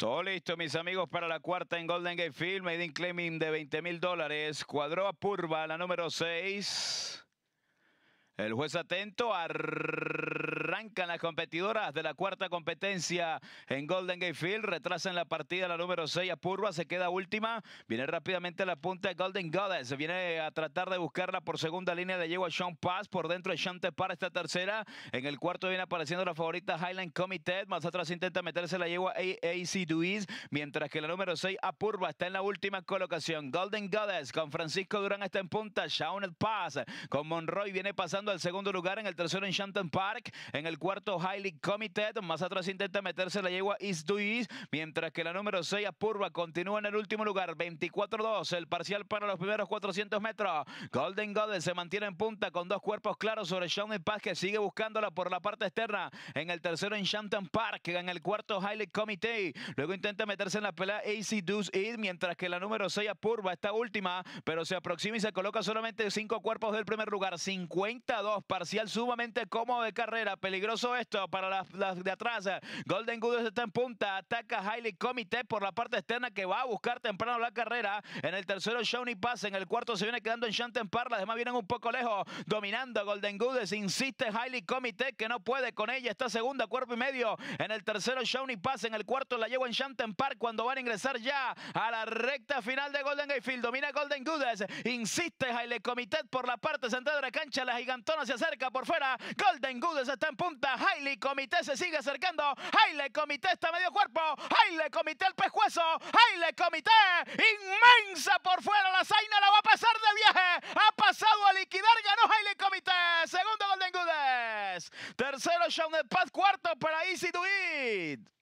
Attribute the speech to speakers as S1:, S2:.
S1: Todo listo, mis amigos, para la cuarta en Golden Gate Field. Made in de 20 mil dólares. Cuadró a Purva, la número 6. El juez atento. a. Arrancan las competidoras de la cuarta competencia en Golden Gate Field. Retrasan la partida la número 6 a Purva. Se queda última. Viene rápidamente la punta de Golden Goddess. Viene a tratar de buscarla por segunda línea. ...de Yegua Sean Pass. Por dentro de Sean para esta tercera. En el cuarto viene apareciendo la favorita Highland Committee. Más atrás intenta meterse la yegua AC Duiz... Mientras que la número 6 a Purva está en la última colocación. Golden Goddess con Francisco Durán está en punta. ...Sean Pass con Monroy viene pasando al segundo lugar. En el tercero en Shanton Park. En el cuarto, Highly Committed. Más atrás intenta meterse la yegua East Do mientras que la número 6, Apurva, continúa en el último lugar. 24-2, el parcial para los primeros 400 metros. Golden Golden se mantiene en punta con dos cuerpos claros sobre Sean Paz, que sigue buscándola por la parte externa. En el tercero, en Shantan Park. En el cuarto, Highly Committee. Luego intenta meterse en la pelea AC Duis mientras que la número 6, Apurva, está última, pero se aproxima y se coloca solamente cinco cuerpos del primer lugar. 52, parcial sumamente cómodo de carrera peligroso esto para las, de atrás. Golden Goodes está en punta, ataca Hailey Comité por la parte externa que va a buscar temprano la carrera. En el tercero, Shawnee Pass. En el cuarto se viene quedando en Par. Las demás vienen un poco lejos, dominando Golden Goodes, Insiste Hailey Comité que no puede con ella. Está segunda, cuerpo y medio. En el tercero, Shawnee Pass. En el cuarto, la lleva en Park cuando van a ingresar ya a la recta final de Golden Gatefield.
S2: Domina Golden Goodes, Insiste Hailey Comité por la parte central de la cancha. La gigantona se acerca por fuera. Golden Goodes está en punta. Hailey Comité se sigue acercando. Hailey Comité está medio cuerpo. Hailey Comité el pescuezo. Hailey Comité inmensa por fuera. La Zaina la va a pasar de viaje. Ha pasado a liquidar. Ganó Hailey Comité. Segundo Golden Goodes. Tercero Sean de Paz. Cuarto para Easy to Eat.